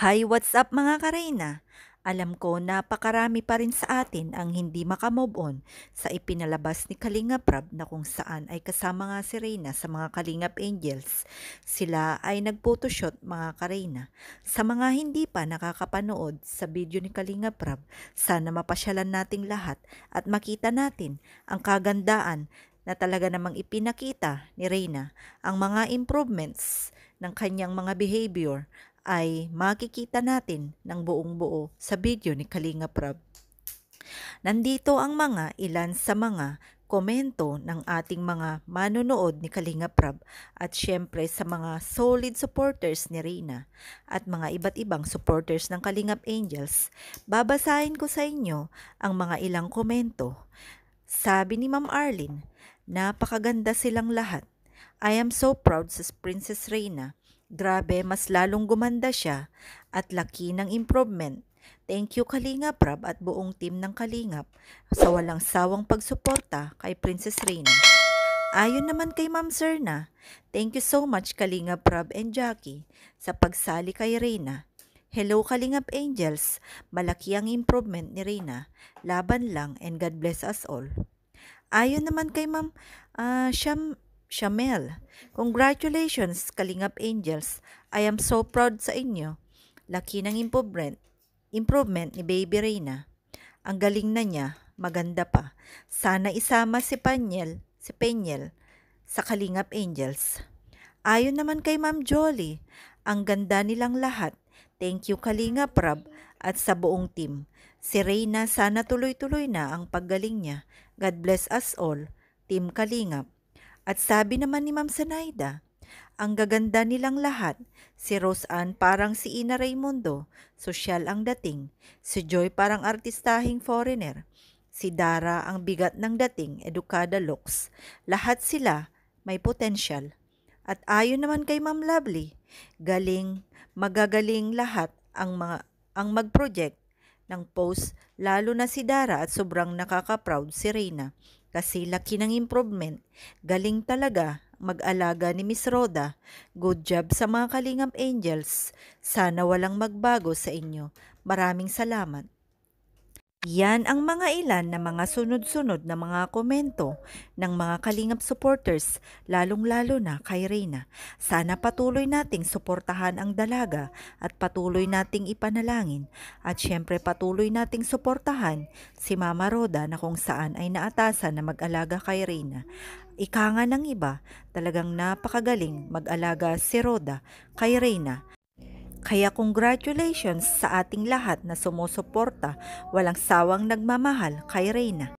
Hi, what's up mga kareyna? Alam ko napakarami pa rin sa atin ang hindi makamove on sa ipinalabas ni Kalinga Prab na kung saan ay kasama nga si Reyna sa mga Kalingap Angels. Sila ay nagphotoshoot mga kareyna. Sa mga hindi pa nakakapanood sa video ni Kalinga Prab, sana mapasyalan nating lahat at makita natin ang kagandaan na talaga namang ipinakita ni Reyna ang mga improvements ng kanyang mga behavior ay makikita natin ng buong buo sa video ni Kalinga Prab. Nandito ang mga ilan sa mga komento ng ating mga manonood ni Kalinga Prab at syempre sa mga solid supporters ni Rina at mga iba't ibang supporters ng Kalinga Angels. Babasahin ko sa inyo ang mga ilang komento. Sabi ni Ma'am Arlene, napakaganda silang lahat. I am so proud sa Princess Reina. Grabe, mas lalong gumanda siya at laki ng improvement. Thank you Kalinga Prab at buong team ng Kalingap sa walang sawang pagsuporta kay Princess Reina. Ayon naman kay Ma'am Serna, thank you so much Kalinga Prab and Jackie sa pagsali kay Reina. Hello Kalingap Angels, malaki ang improvement ni Reina. Laban lang and God bless us all. Ayon naman kay Ma'am uh, Sham Shamel. Congratulations, Kalingap Angels. I am so proud sa inyo. Laki ng improvement, improvement ni Baby Reina. Ang galing na niya, maganda pa. Sana isama si Panyel, si Penyel sa Kalingap Angels. Ayon naman kay Ma'am Jolly, ang ganda nilang lahat. Thank you Kalingap Rab at sa buong team. Si Reina, sana tuloy-tuloy na ang paggaling niya. God bless us all. Team Kalingap. At sabi naman ni Ma'am Sanayda, ang gaganda nilang lahat. Si Rose Ann parang si Ina Raymondo, sosyal ang dating. Si Joy parang artistahing foreigner. Si Dara ang bigat ng dating, edukada looks. Lahat sila may potential. At ayon naman kay Ma'am Lovely, galing, magagaling lahat ang mga ang mag-project ng post lalo na si Dara at sobrang nakaka-proud si Reina. Kasi laki ng improvement. Galing talaga mag-alaga ni Miss Roda. Good job sa mga kalingam Angels. Sana walang magbago sa inyo. Maraming salamat. Yan ang mga ilan na mga sunod-sunod na mga komento ng mga Kalingap supporters, lalong-lalo na kay Reyna. Sana patuloy nating suportahan ang dalaga at patuloy nating ipanalangin at syempre patuloy nating suportahan si Mama Roda na kung saan ay naatasan na mag-alaga kay Reyna. Ika nga ng iba, talagang napakagaling mag-alaga si Roda kay Reyna. Kaya congratulations sa ating lahat na sumusuporta, walang sawang nagmamahal kay Reyna.